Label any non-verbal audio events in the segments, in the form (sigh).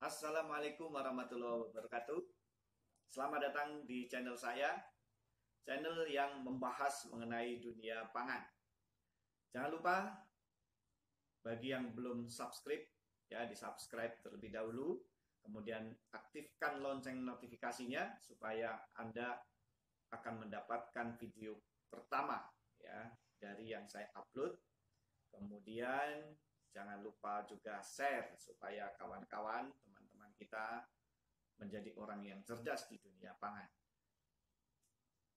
Assalamualaikum warahmatullahi wabarakatuh. Selamat datang di channel saya, channel yang membahas mengenai dunia pangan. Jangan lupa bagi yang belum subscribe ya di subscribe terlebih dahulu, kemudian aktifkan lonceng notifikasinya supaya Anda akan mendapatkan video pertama ya dari yang saya upload. Kemudian jangan lupa juga share supaya kawan-kawan, kita menjadi orang yang cerdas di dunia pangan.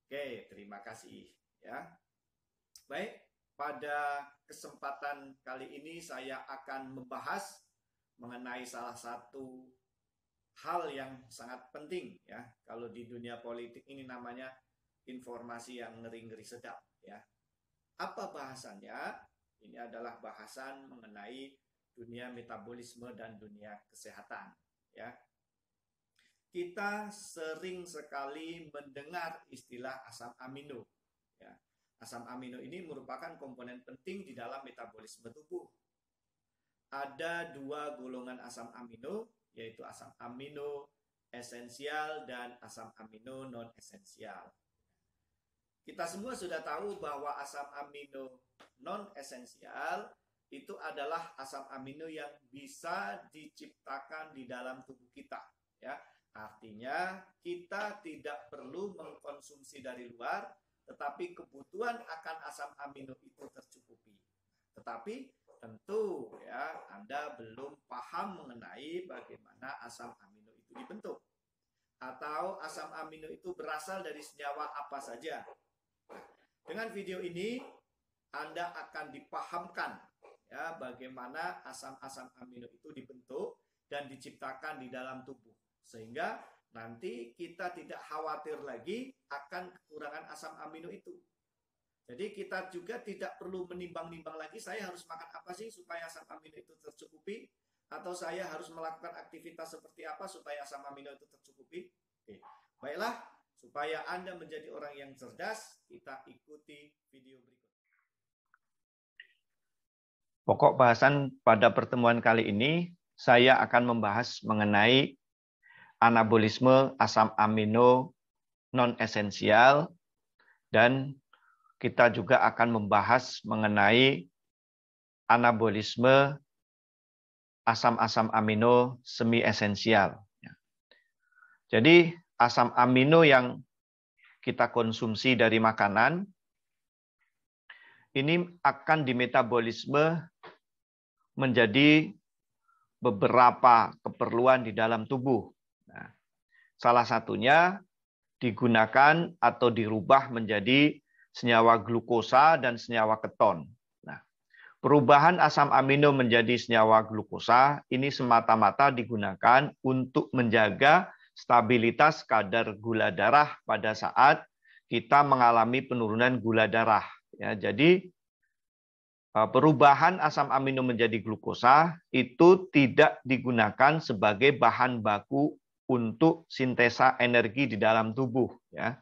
Oke, terima kasih ya. Baik, pada kesempatan kali ini saya akan membahas mengenai salah satu hal yang sangat penting ya. Kalau di dunia politik ini namanya informasi yang ngeri-ngeri sedap ya. Apa bahasannya? Ini adalah bahasan mengenai dunia metabolisme dan dunia kesehatan ya. Kita sering sekali mendengar istilah asam amino. Ya. Asam amino ini merupakan komponen penting di dalam metabolisme tubuh. Ada dua golongan asam amino, yaitu asam amino esensial dan asam amino non-esensial. Kita semua sudah tahu bahwa asam amino non-esensial itu adalah asam amino yang bisa diciptakan di dalam tubuh kita ya artinya kita tidak perlu mengkonsumsi dari luar tetapi kebutuhan akan asam amino itu tercukupi tetapi tentu ya Anda belum paham mengenai bagaimana asam amino itu dibentuk atau asam amino itu berasal dari senyawa apa saja dengan video ini Anda akan dipahamkan ya bagaimana asam-asam amino itu dibentuk dan diciptakan di dalam tubuh sehingga nanti kita tidak khawatir lagi akan kekurangan asam amino itu. Jadi kita juga tidak perlu menimbang-nimbang lagi saya harus makan apa sih supaya asam amino itu tercukupi atau saya harus melakukan aktivitas seperti apa supaya asam amino itu tercukupi. Oke. Baiklah, supaya Anda menjadi orang yang cerdas, kita ikuti video berikutnya. Pokok bahasan pada pertemuan kali ini, saya akan membahas mengenai anabolisme asam amino non-esensial dan kita juga akan membahas mengenai anabolisme asam-asam amino semi-esensial. Jadi asam amino yang kita konsumsi dari makanan ini akan dimetabolisme menjadi beberapa keperluan di dalam tubuh. Nah, salah satunya digunakan atau dirubah menjadi senyawa glukosa dan senyawa keton. Nah, perubahan asam amino menjadi senyawa glukosa ini semata-mata digunakan untuk menjaga stabilitas kadar gula darah pada saat kita mengalami penurunan gula darah. Ya, jadi Eh, perubahan asam amino menjadi glukosa itu tidak digunakan sebagai bahan baku untuk sintesa energi di dalam tubuh ya.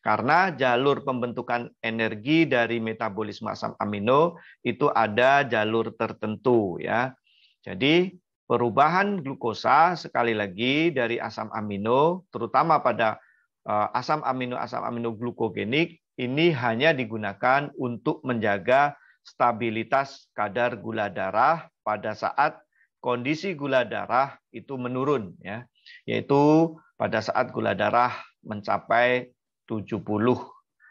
Karena jalur pembentukan energi dari metabolisme asam amino itu ada jalur tertentu ya. Jadi perubahan glukosa sekali lagi dari asam amino terutama pada eh, asam amino asam amino glukogenik ini hanya digunakan untuk menjaga stabilitas kadar gula darah pada saat kondisi gula darah itu menurun ya yaitu pada saat gula darah mencapai 70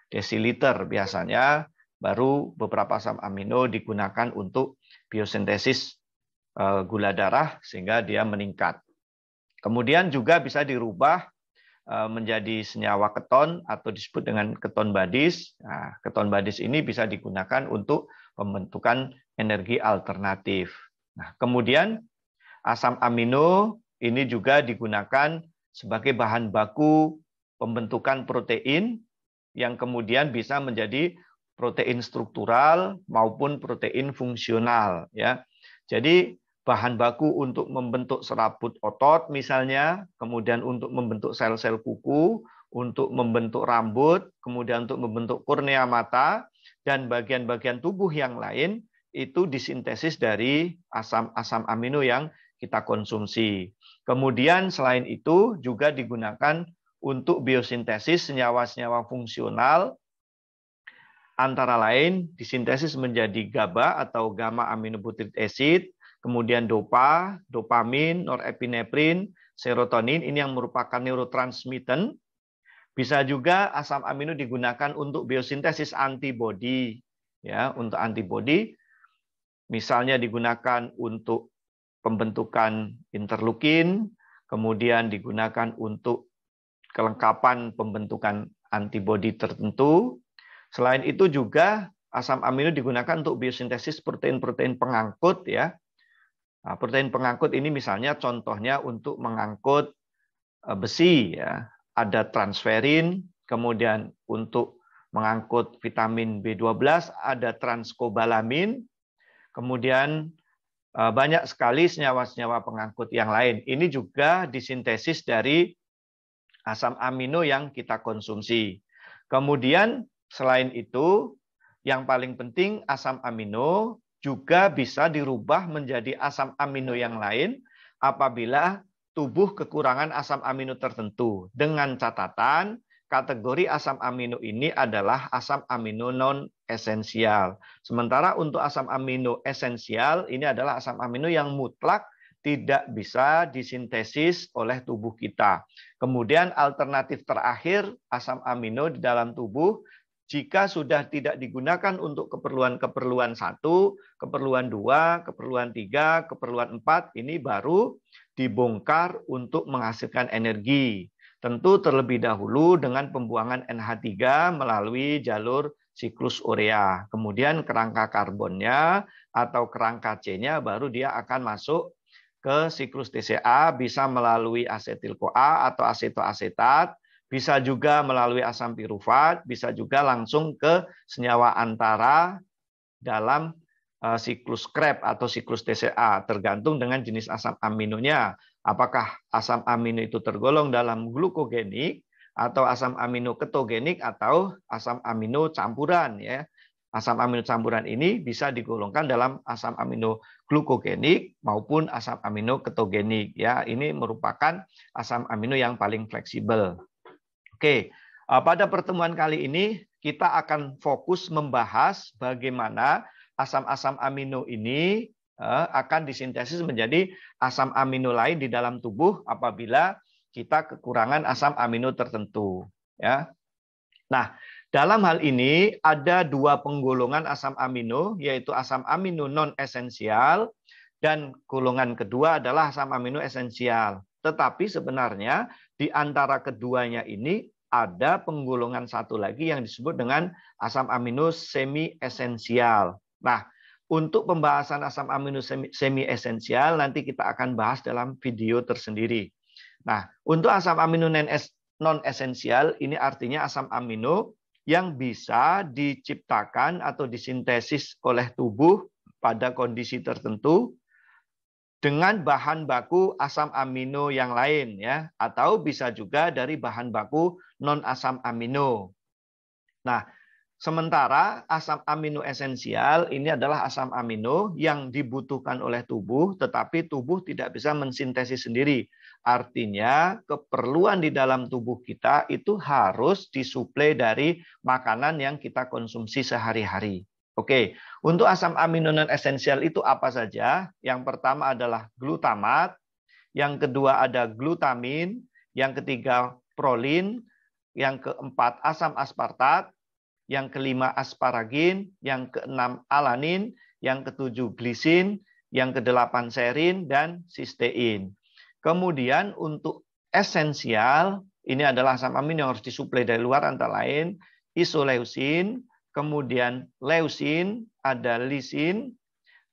desiliter biasanya baru beberapa asam amino digunakan untuk biosintesis eh, gula darah sehingga dia meningkat. Kemudian juga bisa dirubah eh, menjadi senyawa keton atau disebut dengan keton badis. Nah, keton badis ini bisa digunakan untuk pembentukan energi alternatif. Nah, kemudian asam amino ini juga digunakan sebagai bahan baku pembentukan protein yang kemudian bisa menjadi protein struktural maupun protein fungsional ya. Jadi bahan baku untuk membentuk serabut otot misalnya, kemudian untuk membentuk sel-sel kuku, untuk membentuk rambut, kemudian untuk membentuk kornea mata dan bagian-bagian tubuh yang lain itu disintesis dari asam-asam amino yang kita konsumsi. Kemudian selain itu juga digunakan untuk biosintesis senyawa-senyawa fungsional antara lain disintesis menjadi GABA atau gamma aminobutyric acid, kemudian dopa, dopamin, norepinefrin, serotonin ini yang merupakan neurotransmitter bisa juga asam amino digunakan untuk biosintesis antibodi, ya, untuk antibodi. Misalnya digunakan untuk pembentukan interleukin, kemudian digunakan untuk kelengkapan pembentukan antibodi tertentu. Selain itu juga asam amino digunakan untuk biosintesis protein-protein pengangkut ya. Nah, protein pengangkut ini misalnya contohnya untuk mengangkut eh, besi ya ada transferin, kemudian untuk mengangkut vitamin B12 ada transkobalamin, kemudian eh, banyak sekali senyawa-senyawa pengangkut yang lain. Ini juga disintesis dari asam amino yang kita konsumsi. Kemudian selain itu, yang paling penting asam amino juga bisa dirubah menjadi asam amino yang lain apabila tubuh kekurangan asam amino tertentu dengan catatan kategori asam amino ini adalah asam amino non esensial. Sementara untuk asam amino esensial ini adalah asam amino yang mutlak tidak bisa disintesis oleh tubuh kita. Kemudian alternatif terakhir asam amino di dalam tubuh jika sudah tidak digunakan untuk keperluan-keperluan satu, keperluan dua, keperluan tiga, keperluan empat, ini baru dibongkar untuk menghasilkan energi. Tentu terlebih dahulu dengan pembuangan NH3 melalui jalur siklus urea. Kemudian kerangka karbonnya atau kerangka C-nya baru dia akan masuk ke siklus TCA bisa melalui asetil CoA atau asetoasetat, bisa juga melalui asam pirufat, bisa juga langsung ke senyawa antara dalam Eh, siklus Krebs atau siklus TCA tergantung dengan jenis asam aminonya. Apakah asam amino itu tergolong dalam glukogenik atau asam amino ketogenik atau asam amino campuran ya. Asam amino campuran ini bisa digolongkan dalam asam amino glukogenik maupun asam amino ketogenik ya. Ini merupakan asam amino yang paling fleksibel. Oke, eh, pada pertemuan kali ini kita akan fokus membahas bagaimana asam-asam amino ini eh, akan disintesis menjadi asam amino lain di dalam tubuh apabila kita kekurangan asam amino tertentu ya. Nah, dalam hal ini ada dua penggolongan asam amino yaitu asam amino non esensial dan golongan kedua adalah asam amino esensial. Tetapi sebenarnya di antara keduanya ini ada penggolongan satu lagi yang disebut dengan asam amino semi esensial. Nah, untuk pembahasan asam amino semi, esensial nanti kita akan bahas dalam video tersendiri. Nah, untuk asam amino non esensial ini artinya asam amino yang bisa diciptakan atau disintesis oleh tubuh pada kondisi tertentu dengan bahan baku asam amino yang lain ya atau bisa juga dari bahan baku non asam amino. Nah, Sementara asam amino esensial ini adalah asam amino yang dibutuhkan oleh tubuh, tetapi tubuh tidak bisa mensintesis sendiri. Artinya, keperluan di dalam tubuh kita itu harus disuplai dari makanan yang kita konsumsi sehari-hari. Oke, untuk asam amino non esensial itu apa saja? Yang pertama adalah glutamat, yang kedua ada glutamin, yang ketiga prolin, yang keempat asam aspartat, yang kelima asparagin, yang keenam alanin, yang ketujuh glisin, yang kedelapan serin, dan sistein. Kemudian untuk esensial, ini adalah asam amino yang harus disuplai dari luar antara lain isoleusin, kemudian leusin, ada lisin,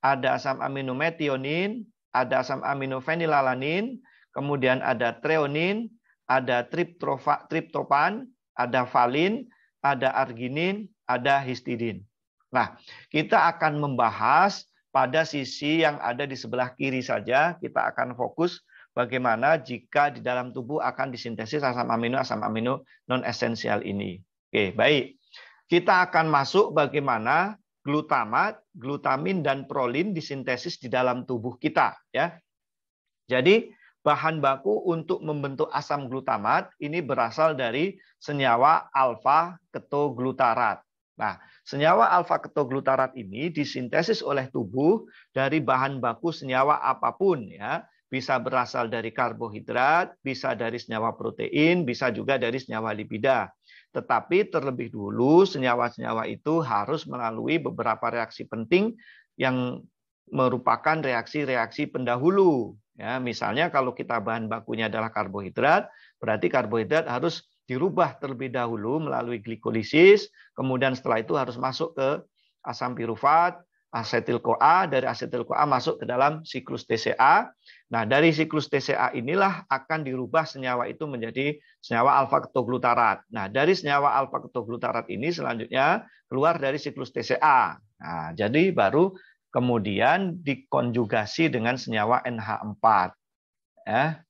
ada asam amino metionin, ada asam amino fenilalanin, kemudian ada treonin, ada triptofa, triptofan, ada valin, ada arginin, ada histidin. Nah, kita akan membahas pada sisi yang ada di sebelah kiri saja. Kita akan fokus bagaimana jika di dalam tubuh akan disintesis asam amino asam amino non esensial ini. Oke, baik. Kita akan masuk bagaimana glutamat, glutamin dan prolin disintesis di dalam tubuh kita, ya. Jadi bahan baku untuk membentuk asam glutamat ini berasal dari senyawa alfa ketoglutarat. Nah, senyawa alfa ketoglutarat ini disintesis oleh tubuh dari bahan baku senyawa apapun ya, bisa berasal dari karbohidrat, bisa dari senyawa protein, bisa juga dari senyawa lipida. Tetapi terlebih dulu senyawa-senyawa itu harus melalui beberapa reaksi penting yang merupakan reaksi-reaksi pendahulu Ya, misalnya kalau kita bahan bakunya adalah karbohidrat, berarti karbohidrat harus dirubah terlebih dahulu melalui glikolisis, kemudian setelah itu harus masuk ke asam pirufat, asetil CoA, dari asetil CoA masuk ke dalam siklus TCA. Nah, dari siklus TCA inilah akan dirubah senyawa itu menjadi senyawa alfa ketoglutarat. Nah, dari senyawa alfa ketoglutarat ini selanjutnya keluar dari siklus TCA. Nah, jadi baru kemudian dikonjugasi dengan senyawa NH4. Ya.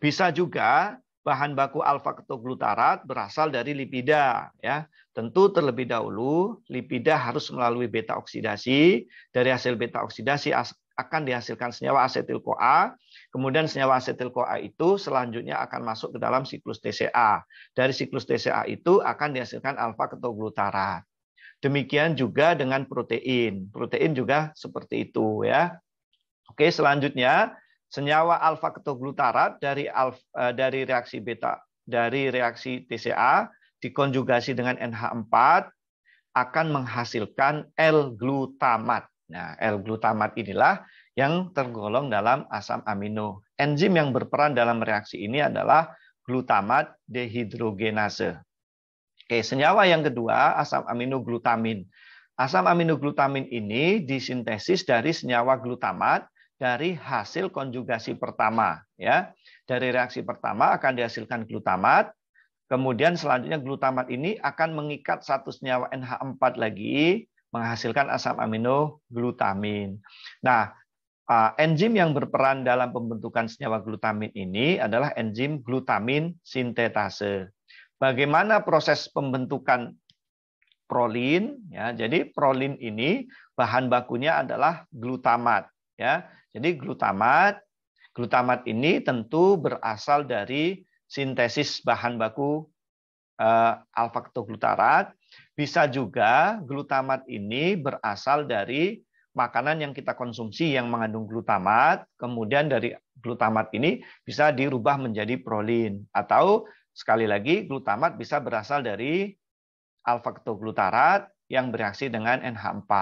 Bisa juga bahan baku alfa ketoglutarat berasal dari lipida. Ya. Tentu terlebih dahulu lipida harus melalui beta oksidasi. Dari hasil beta oksidasi akan dihasilkan senyawa asetil CoA. Kemudian senyawa asetil CoA itu selanjutnya akan masuk ke dalam siklus TCA. Dari siklus TCA itu akan dihasilkan alfa ketoglutarat. Demikian juga dengan protein. Protein juga seperti itu ya. Oke, selanjutnya senyawa alfa ketoglutarat dari alfa, eh, dari reaksi beta dari reaksi TCA dikonjugasi dengan NH4 akan menghasilkan L-glutamat. Nah, L-glutamat inilah yang tergolong dalam asam amino. Enzim yang berperan dalam reaksi ini adalah glutamat dehidrogenase. Oke, senyawa yang kedua asam aminoglutamin. Asam aminoglutamin ini disintesis dari senyawa glutamat dari hasil konjugasi pertama, ya. Dari reaksi pertama akan dihasilkan glutamat, kemudian selanjutnya glutamat ini akan mengikat satu senyawa NH4 lagi menghasilkan asam aminoglutamin. Nah, enzim yang berperan dalam pembentukan senyawa glutamin ini adalah enzim glutamin sintetase bagaimana proses pembentukan prolin ya. Jadi prolin ini bahan bakunya adalah glutamat ya. Jadi glutamat glutamat ini tentu berasal dari sintesis bahan baku eh, alfa-ketoglutarat. Bisa juga glutamat ini berasal dari makanan yang kita konsumsi yang mengandung glutamat, kemudian dari glutamat ini bisa dirubah menjadi prolin atau Sekali lagi, glutamat bisa berasal dari alfa-ketoglutarat yang bereaksi dengan NH4.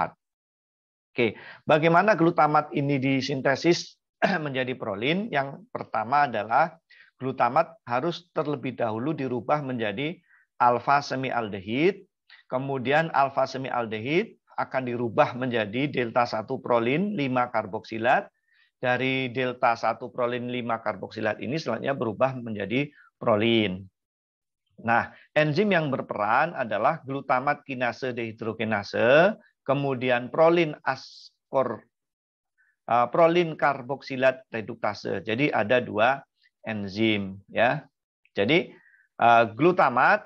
Oke, bagaimana glutamat ini disintesis (clears throat) menjadi prolin? Yang pertama adalah glutamat harus terlebih dahulu dirubah menjadi alfa semialdehid, kemudian alfa semialdehid akan dirubah menjadi delta 1 prolin 5 karboksilat, dari delta 1 prolin 5 karboksilat ini selanjutnya berubah menjadi prolin. Nah, enzim yang berperan adalah glutamat kinase dehidrogenase, kemudian prolin askor eh, prolin karboksilat reduktase. Jadi ada dua enzim ya. Jadi eh, glutamat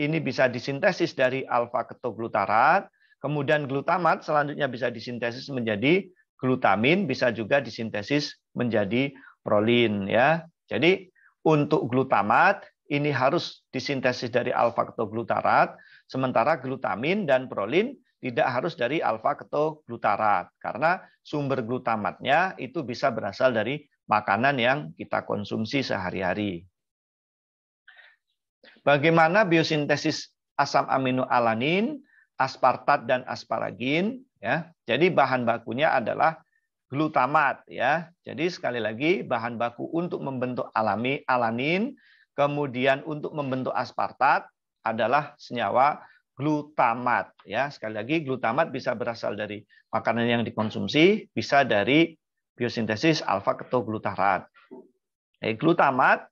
ini bisa disintesis dari alfa ketoglutarat, kemudian glutamat selanjutnya bisa disintesis menjadi glutamin, bisa juga disintesis menjadi prolin ya. Jadi untuk glutamat, ini harus disintesis dari alfa ketoglutarat, sementara glutamin dan prolin tidak harus dari alfa ketoglutarat karena sumber glutamatnya itu bisa berasal dari makanan yang kita konsumsi sehari-hari. Bagaimana biosintesis asam amino alanin, aspartat dan asparagin? Ya, jadi bahan bakunya adalah glutamat ya. Jadi sekali lagi bahan baku untuk membentuk alami alanin, kemudian untuk membentuk aspartat adalah senyawa glutamat ya. Sekali lagi glutamat bisa berasal dari makanan yang dikonsumsi, bisa dari biosintesis alfa ketoglutarat. Eh, glutamat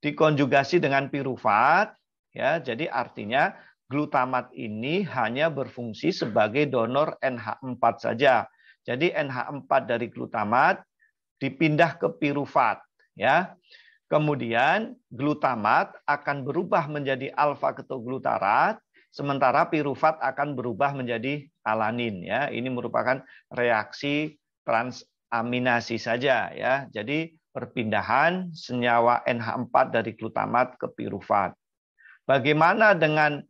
dikonjugasi dengan pirufat ya. Jadi artinya glutamat ini hanya berfungsi sebagai donor NH4 saja. Jadi NH4 dari glutamat dipindah ke pirufat ya. Kemudian glutamat akan berubah menjadi alfa ketoglutarat sementara pirufat akan berubah menjadi alanin ya. Ini merupakan reaksi transaminasi saja ya. Jadi perpindahan senyawa NH4 dari glutamat ke pirufat. Bagaimana dengan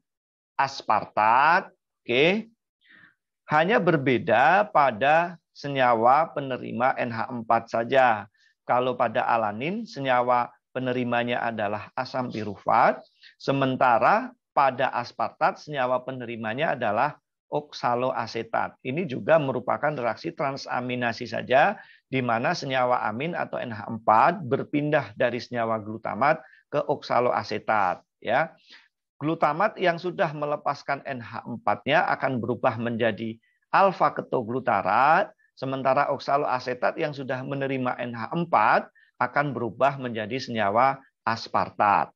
aspartat? Oke. Hanya berbeda pada senyawa penerima NH4 saja. Kalau pada alanin, senyawa penerimanya adalah asam pirufat, sementara pada aspartat, senyawa penerimanya adalah oksaloasetat. Ini juga merupakan reaksi transaminasi saja, di mana senyawa amin atau NH4 berpindah dari senyawa glutamat ke oksaloasetat. Ya, glutamat yang sudah melepaskan NH4-nya akan berubah menjadi alfa ketoglutarat, sementara oksaloasetat yang sudah menerima NH4 akan berubah menjadi senyawa aspartat.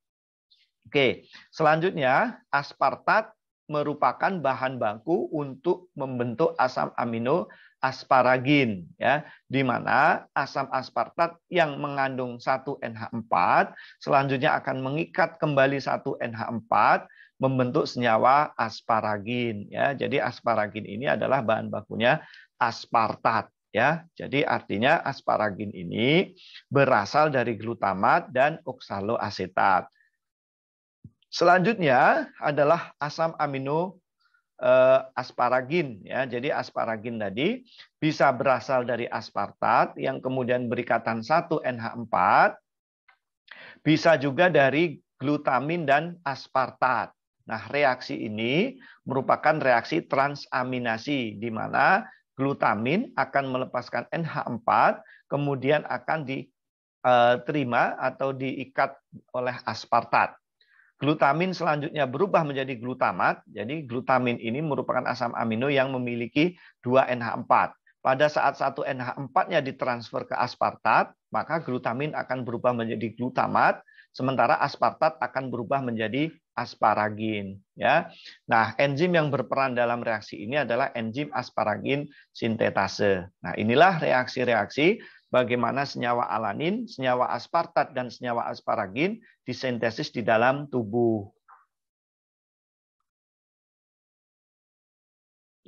Oke, selanjutnya aspartat merupakan bahan baku untuk membentuk asam amino asparagin ya di mana asam aspartat yang mengandung 1 NH4 selanjutnya akan mengikat kembali 1 NH4 membentuk senyawa asparagin ya jadi asparagin ini adalah bahan bakunya aspartat ya jadi artinya asparagin ini berasal dari glutamat dan oksaloasetat selanjutnya adalah asam amino Eh, asparagin ya. Jadi asparagin tadi bisa berasal dari aspartat yang kemudian berikatan satu NH4 bisa juga dari glutamin dan aspartat. Nah, reaksi ini merupakan reaksi transaminasi di mana glutamin akan melepaskan NH4 kemudian akan diterima eh, atau diikat oleh aspartat. Glutamin selanjutnya berubah menjadi glutamat. Jadi glutamin ini merupakan asam amino yang memiliki 2NH4. Pada saat satu NH4-nya ditransfer ke aspartat, maka glutamin akan berubah menjadi glutamat, sementara aspartat akan berubah menjadi asparagin, ya. Nah, enzim yang berperan dalam reaksi ini adalah enzim asparagin sintetase. Nah, inilah reaksi-reaksi bagaimana senyawa alanin, senyawa aspartat, dan senyawa asparagin disintesis di dalam tubuh.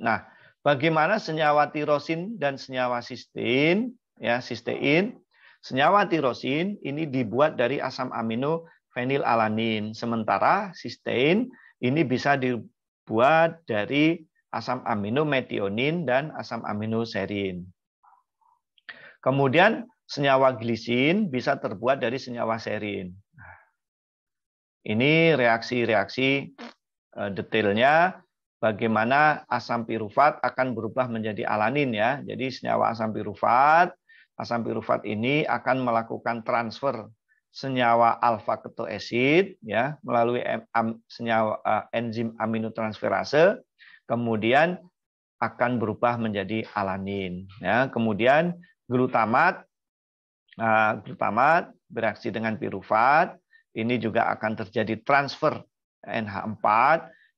Nah, bagaimana senyawa tirosin dan senyawa sistein, ya sistein, senyawa tirosin ini dibuat dari asam amino fenilalanin, sementara sistein ini bisa dibuat dari asam amino metionin dan asam amino serin. Kemudian senyawa glisin bisa terbuat dari senyawa serin. Ini reaksi-reaksi eh, detailnya bagaimana asam pirufat akan berubah menjadi alanin ya. Jadi senyawa asam pirufat, asam pirufat ini akan melakukan transfer senyawa alfa ketoasid ya melalui senyawa eh, enzim aminotransferase kemudian akan berubah menjadi alanin ya. Kemudian Glutamat nah, glutamat bereaksi dengan pirufat, ini juga akan terjadi transfer NH4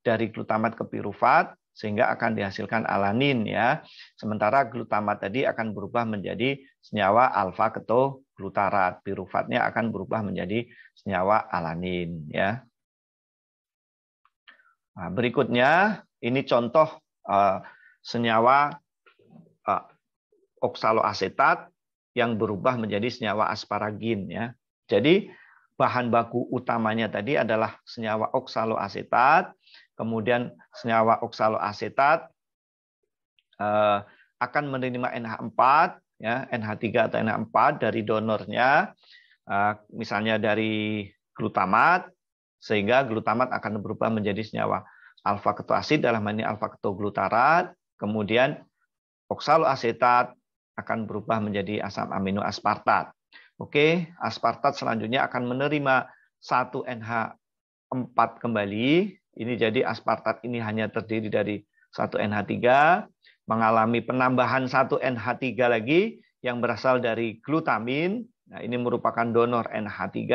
dari glutamat ke pirufat sehingga akan dihasilkan alanin ya. Sementara glutamat tadi akan berubah menjadi senyawa alfa glutarat, Pirufatnya akan berubah menjadi senyawa alanin ya. Nah, berikutnya ini contoh eh, senyawa oksaloasetat yang berubah menjadi senyawa asparagin ya. Jadi bahan baku utamanya tadi adalah senyawa oksaloasetat, kemudian senyawa oksaloasetat eh, akan menerima NH4 ya, NH3 atau NH4 dari donornya eh, misalnya dari glutamat sehingga glutamat akan berubah menjadi senyawa alfa ketoasid dalam hal ini alfa ketoglutarat, kemudian oksaloasetat akan berubah menjadi asam amino aspartat. Oke, aspartat selanjutnya akan menerima 1NH4 kembali. Ini jadi aspartat ini hanya terdiri dari 1NH3, mengalami penambahan 1NH3 lagi yang berasal dari glutamin. Nah, ini merupakan donor NH3.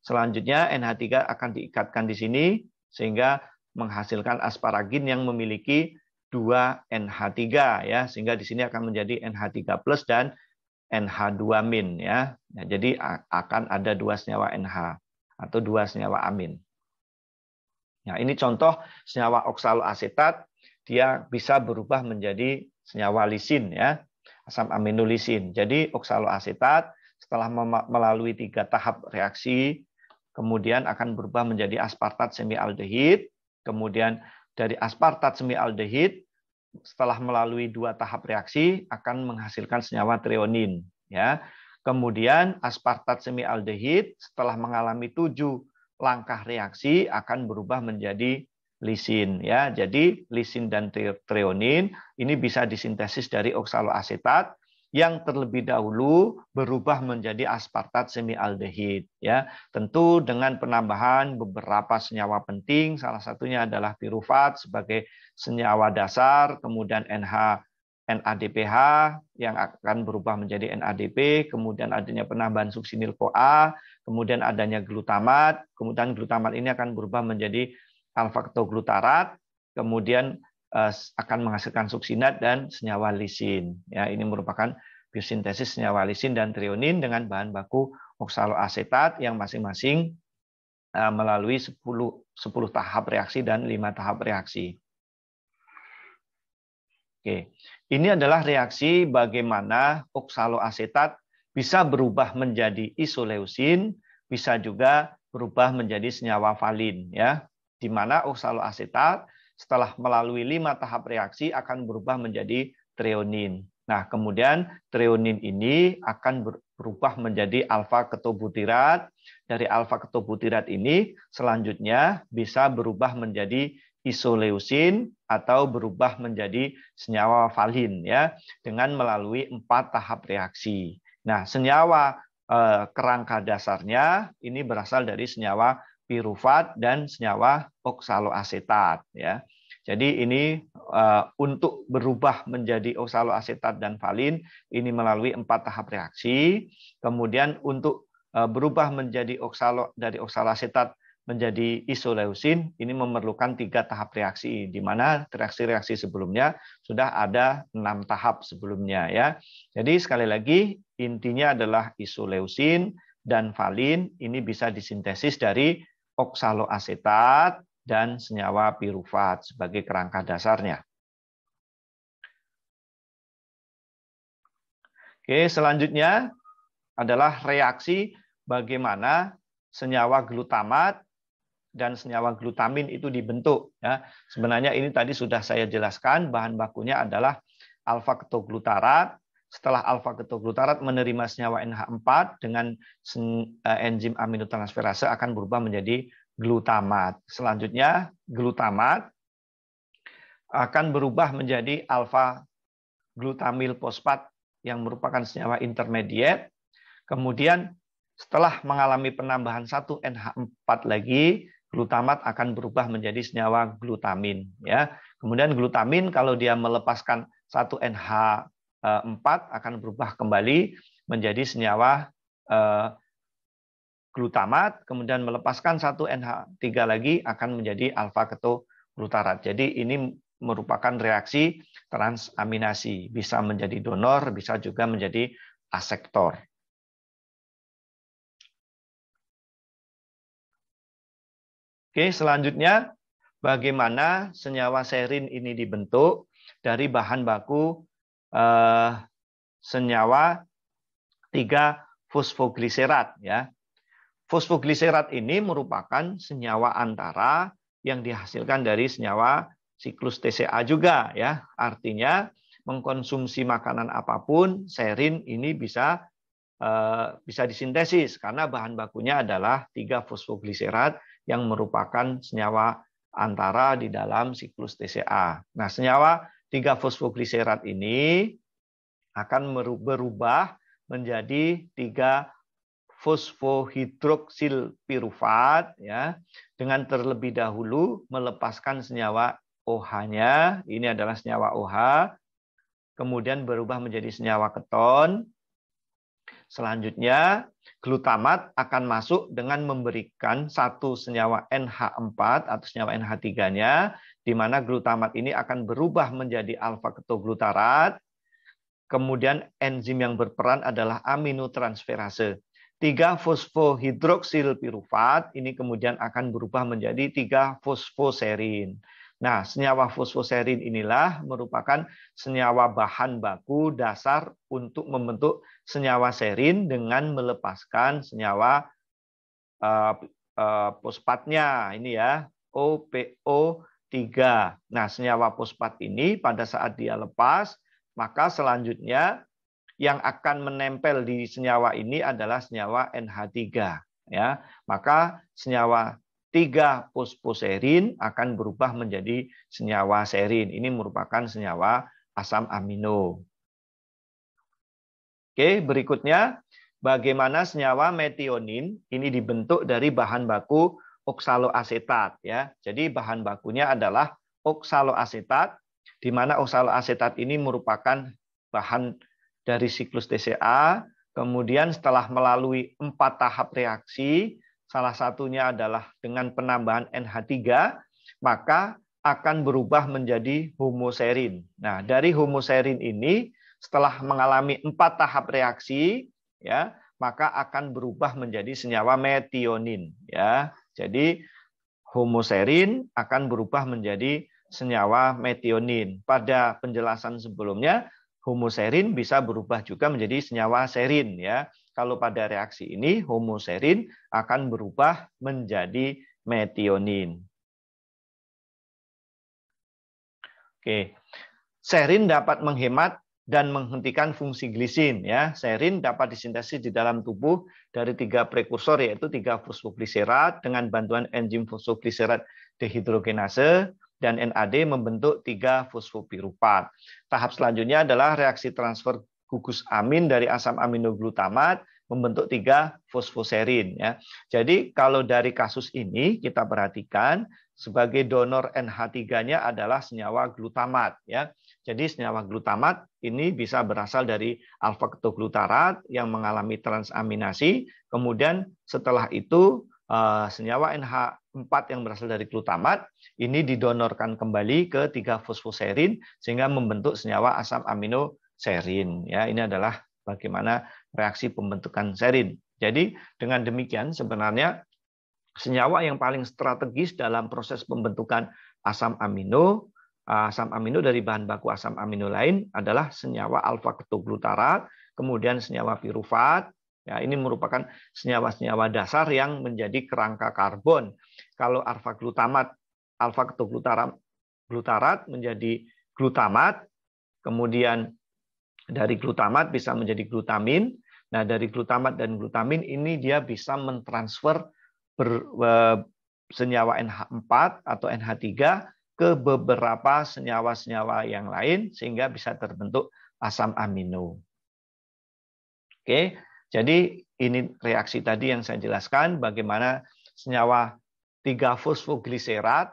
Selanjutnya NH3 akan diikatkan di sini sehingga menghasilkan asparagin yang memiliki 2 NH3 ya sehingga di sini akan menjadi NH3 plus dan NH2 min ya. Nah, jadi akan ada dua senyawa NH atau dua senyawa amin. Nah, ini contoh senyawa oksaloasetat dia bisa berubah menjadi senyawa lisin ya, asam aminolisin. Jadi oksaloasetat setelah melalui tiga tahap reaksi kemudian akan berubah menjadi aspartat semialdehid, kemudian dari aspartat aldehid setelah melalui dua tahap reaksi akan menghasilkan senyawa treonin ya. Kemudian aspartat aldehid setelah mengalami tujuh langkah reaksi akan berubah menjadi lisin ya. Jadi lisin dan treonin ini bisa disintesis dari oksaloasetat yang terlebih dahulu berubah menjadi aspartat semialdehid ya tentu dengan penambahan beberapa senyawa penting salah satunya adalah pirufat sebagai senyawa dasar kemudian NH NADPH yang akan berubah menjadi NADP, kemudian adanya penambahan suksinil CoA, kemudian adanya glutamat, kemudian glutamat ini akan berubah menjadi alfa glutarat kemudian Eh, akan menghasilkan suksinat dan senyawa lisin. Ya, ini merupakan biosintesis senyawa lisin dan trionin dengan bahan baku oksaloasetat yang masing-masing eh, melalui 10, 10 tahap reaksi dan 5 tahap reaksi. Oke. Ini adalah reaksi bagaimana oksaloasetat bisa berubah menjadi isoleusin, bisa juga berubah menjadi senyawa valin ya. Di mana oksaloasetat setelah melalui lima tahap reaksi akan berubah menjadi treonin. Nah, kemudian treonin ini akan berubah menjadi alfa ketobutirat. Dari alfa ketobutirat ini selanjutnya bisa berubah menjadi isoleusin atau berubah menjadi senyawa valin ya dengan melalui empat tahap reaksi. Nah, senyawa eh, kerangka dasarnya ini berasal dari senyawa pirufat dan senyawa oksaloasetat ya. Jadi ini uh, untuk berubah menjadi oksaloasetat dan valin ini melalui empat tahap reaksi. Kemudian untuk uh, berubah menjadi oksalo dari oksaloasetat menjadi isoleusin ini memerlukan tiga tahap reaksi di mana reaksi-reaksi sebelumnya sudah ada enam tahap sebelumnya ya. Jadi sekali lagi intinya adalah isoleusin dan valin ini bisa disintesis dari oksaloasetat dan senyawa pirufat sebagai kerangka dasarnya. Oke, selanjutnya adalah reaksi bagaimana senyawa glutamat dan senyawa glutamin itu dibentuk. Ya, sebenarnya ini tadi sudah saya jelaskan bahan bakunya adalah alfa ketoglutarat setelah alfa ketoglutarat menerima senyawa NH4 dengan eh, enzim aminotransferase akan berubah menjadi glutamat. Selanjutnya glutamat akan berubah menjadi alfa glutamil fosfat yang merupakan senyawa intermediate. Kemudian setelah mengalami penambahan satu NH4 lagi, glutamat akan berubah menjadi senyawa glutamin ya. Kemudian glutamin kalau dia melepaskan satu NH 4 eh, akan berubah kembali menjadi senyawa eh, glutamat, kemudian melepaskan satu NH3 lagi akan menjadi alfa glutarat Jadi ini merupakan reaksi transaminasi, bisa menjadi donor, bisa juga menjadi asektor. Oke, selanjutnya bagaimana senyawa serin ini dibentuk dari bahan baku eh, senyawa tiga fosfogliserat ya. Fosfogliserat ini merupakan senyawa antara yang dihasilkan dari senyawa siklus TCA juga ya. Artinya mengkonsumsi makanan apapun serin ini bisa eh, bisa disintesis karena bahan bakunya adalah tiga fosfogliserat yang merupakan senyawa antara di dalam siklus TCA. Nah, senyawa Tiga fosfogliserat ini akan berubah menjadi tiga fosfohidroksil pirufat ya dengan terlebih dahulu melepaskan senyawa OH-nya ini adalah senyawa OH kemudian berubah menjadi senyawa keton Selanjutnya, glutamat akan masuk dengan memberikan satu senyawa NH4 atau senyawa NH3-nya, di mana glutamat ini akan berubah menjadi alfa-ketoglutarat. Kemudian enzim yang berperan adalah aminotransferase. tiga fosfohidroksil pirufat ini kemudian akan berubah menjadi tiga fosfoserin Nah, senyawa fosfoserin inilah merupakan senyawa bahan baku dasar untuk membentuk senyawa serin dengan melepaskan senyawa uh, uh, ini ya OPO3. Nah, senyawa fosfat ini pada saat dia lepas, maka selanjutnya yang akan menempel di senyawa ini adalah senyawa NH3 ya. Maka senyawa 3 fosfoserin akan berubah menjadi senyawa serin. Ini merupakan senyawa asam amino. Oke, berikutnya bagaimana senyawa metionin ini dibentuk dari bahan baku oksaloasetat ya. Jadi bahan bakunya adalah oksaloasetat di mana oksaloasetat ini merupakan bahan dari siklus TCA. Kemudian setelah melalui empat tahap reaksi, salah satunya adalah dengan penambahan NH3, maka akan berubah menjadi homoserin. Nah, dari homoserin ini setelah mengalami empat tahap reaksi, ya, maka akan berubah menjadi senyawa metionin, ya. Jadi homoserin akan berubah menjadi senyawa metionin. Pada penjelasan sebelumnya, homoserin bisa berubah juga menjadi senyawa serin, ya. Kalau pada reaksi ini, homoserin akan berubah menjadi metionin. Oke. Serin dapat menghemat dan menghentikan fungsi glisin ya. Serin dapat disintesis di dalam tubuh dari tiga prekursor yaitu tiga fosfogliserat dengan bantuan enzim fosfogliserat dehidrogenase dan NAD membentuk tiga fosfopirupat. Tahap selanjutnya adalah reaksi transfer gugus amin dari asam aminoglutamat membentuk tiga fosfoserin ya. Jadi kalau dari kasus ini kita perhatikan sebagai donor NH3-nya adalah senyawa glutamat ya. Jadi senyawa glutamat ini bisa berasal dari alfa ketoglutarat yang mengalami transaminasi, kemudian setelah itu eh, senyawa NH4 yang berasal dari glutamat ini didonorkan kembali ke 3 fosfoserin sehingga membentuk senyawa asam amino serin. Ya, ini adalah bagaimana reaksi pembentukan serin. Jadi dengan demikian sebenarnya senyawa yang paling strategis dalam proses pembentukan asam amino asam amino dari bahan baku asam amino lain adalah senyawa alfa ketoglutarat kemudian senyawa pirufat. Ya, ini merupakan senyawa-senyawa dasar yang menjadi kerangka karbon. Kalau alfa glutamat, alfa ketoglutarat glutarat menjadi glutamat, kemudian dari glutamat bisa menjadi glutamin. Nah, dari glutamat dan glutamin ini dia bisa mentransfer ber, eh, senyawa NH4 atau NH3 ke beberapa senyawa-senyawa yang lain sehingga bisa terbentuk asam amino. Oke, jadi ini reaksi tadi yang saya jelaskan bagaimana senyawa 3 fosfogliserat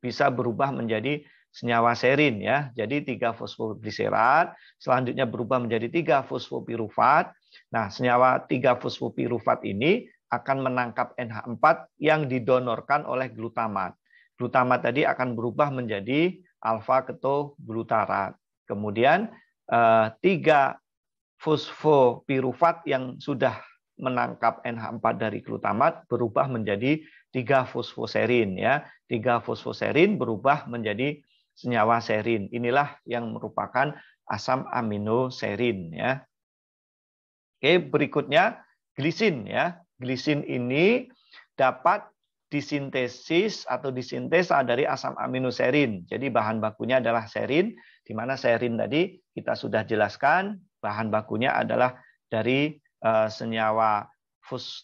bisa berubah menjadi senyawa serin ya. Jadi 3 fosfogliserat selanjutnya berubah menjadi 3 fosfopiruvat. Nah, senyawa 3 fosfopiruvat ini akan menangkap NH4 yang didonorkan oleh glutamat. Glutamat tadi akan berubah menjadi alfa ketoglutarat. Kemudian eh, tiga fosfopiruvat yang sudah menangkap NH4 dari glutamat berubah menjadi tiga fosfoserin ya. Tiga fosfoserin berubah menjadi senyawa serin. Inilah yang merupakan asam amino serin ya. Oke, berikutnya glisin ya. Glisin ini dapat disintesis atau disintesa dari asam amino serin. Jadi bahan bakunya adalah serin, di mana serin tadi kita sudah jelaskan bahan bakunya adalah dari eh, senyawa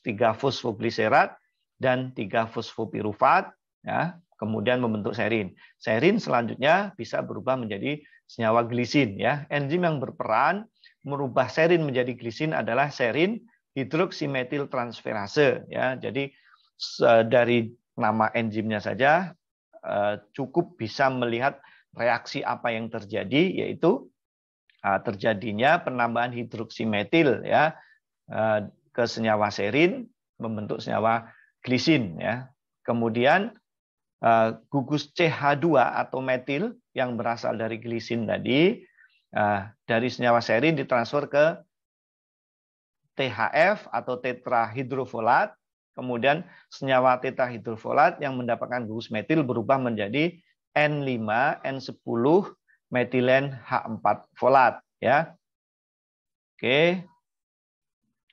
tiga 3 fosfogliserat dan 3 fosfopirufat ya, kemudian membentuk serin. Serin selanjutnya bisa berubah menjadi senyawa glisin ya. Enzim yang berperan merubah serin menjadi glisin adalah serin hidroksimetiltransferase. ya. Jadi dari nama enzimnya saja eh, cukup bisa melihat reaksi apa yang terjadi yaitu eh, terjadinya penambahan hidroksimetil ya eh, ke senyawa serin membentuk senyawa glisin ya. Kemudian gugus CH2 atau metil yang berasal dari glisin tadi dari senyawa serin ditransfer ke THF atau tetrahidrofolat Kemudian senyawa tetrahidrofolat yang mendapatkan gugus metil berubah menjadi N5 N10 metilen H4 folat ya. Oke.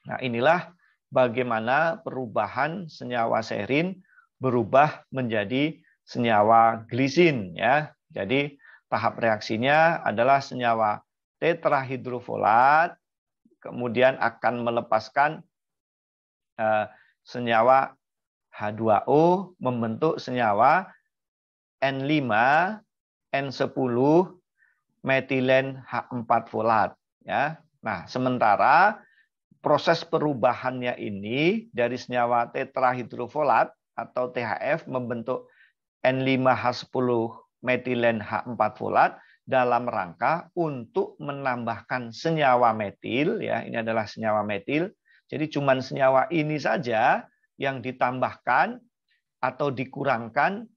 Nah, inilah bagaimana perubahan senyawa serin berubah menjadi senyawa glisin ya. Jadi tahap reaksinya adalah senyawa tetrahidrofolat kemudian akan melepaskan eh, senyawa H2O membentuk senyawa N5, N10, metilen H4 folat. Ya. Nah, sementara proses perubahannya ini dari senyawa tetrahidrofolat atau THF membentuk N5H10 metilen H4 folat dalam rangka untuk menambahkan senyawa metil ya ini adalah senyawa metil jadi cuman senyawa ini saja yang ditambahkan atau dikurangkan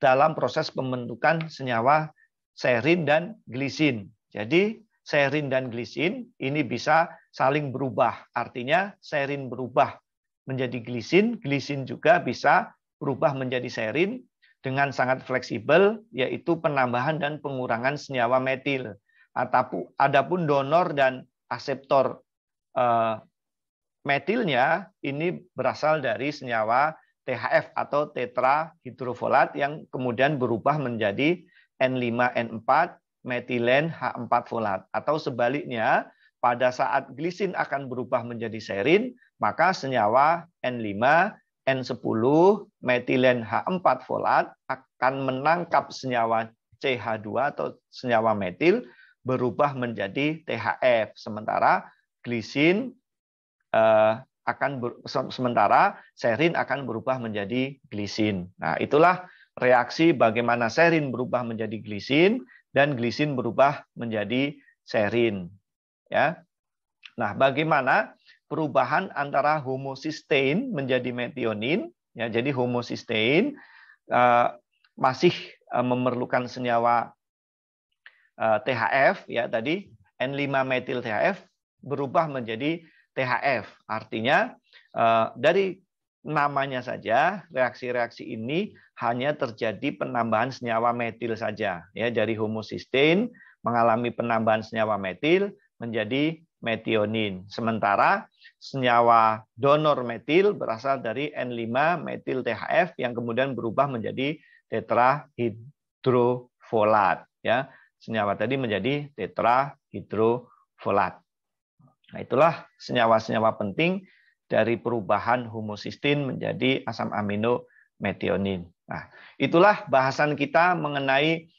dalam proses pembentukan senyawa serin dan glisin. Jadi serin dan glisin ini bisa saling berubah. Artinya serin berubah menjadi glisin, glisin juga bisa berubah menjadi serin dengan sangat fleksibel yaitu penambahan dan pengurangan senyawa metil. Ataupun adapun donor dan aseptor eh, metilnya ini berasal dari senyawa THF atau tetrahidrofolat yang kemudian berubah menjadi N5N4 metilen H4 folat atau sebaliknya pada saat glisin akan berubah menjadi serin maka senyawa N5 N10 metilen H4 folat akan menangkap senyawa CH2 atau senyawa metil berubah menjadi THF sementara glisin Eh, akan ber, sementara serin akan berubah menjadi glisin. Nah, itulah reaksi bagaimana serin berubah menjadi glisin dan glisin berubah menjadi serin. Ya. Nah, bagaimana perubahan antara homosistein menjadi metionin? Ya, jadi homosistein uh, eh, masih eh, memerlukan senyawa uh, THF ya tadi N5 metil THF berubah menjadi THF. Artinya eh, dari namanya saja reaksi-reaksi ini hanya terjadi penambahan senyawa metil saja ya dari homosistein mengalami penambahan senyawa metil menjadi metionin sementara senyawa donor metil berasal dari N5 metil THF yang kemudian berubah menjadi tetrahidrofolat ya senyawa tadi menjadi tetrahidrofolat Nah, itulah senyawa-senyawa penting dari perubahan homosistin menjadi asam amino metionin. Nah, itulah bahasan kita mengenai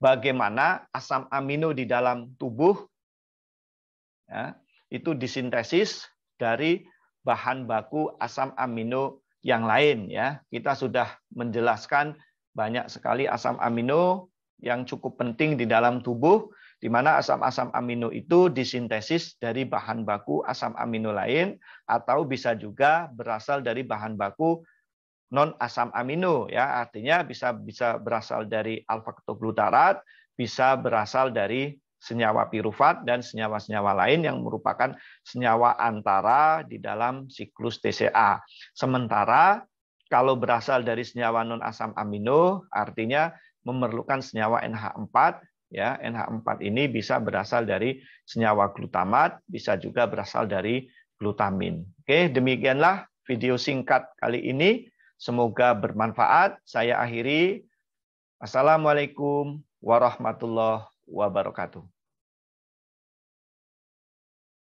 bagaimana asam amino di dalam tubuh ya, itu disintesis dari bahan baku asam amino yang lain ya. Kita sudah menjelaskan banyak sekali asam amino yang cukup penting di dalam tubuh di mana asam-asam amino itu disintesis dari bahan baku asam amino lain atau bisa juga berasal dari bahan baku non asam amino ya artinya bisa bisa berasal dari alfa ketoglutarat bisa berasal dari senyawa pirufat dan senyawa-senyawa lain yang merupakan senyawa antara di dalam siklus TCA. Sementara kalau berasal dari senyawa non asam amino artinya memerlukan senyawa NH4 ya NH4 ini bisa berasal dari senyawa glutamat, bisa juga berasal dari glutamin. Oke, demikianlah video singkat kali ini. Semoga bermanfaat. Saya akhiri. Assalamualaikum warahmatullahi wabarakatuh.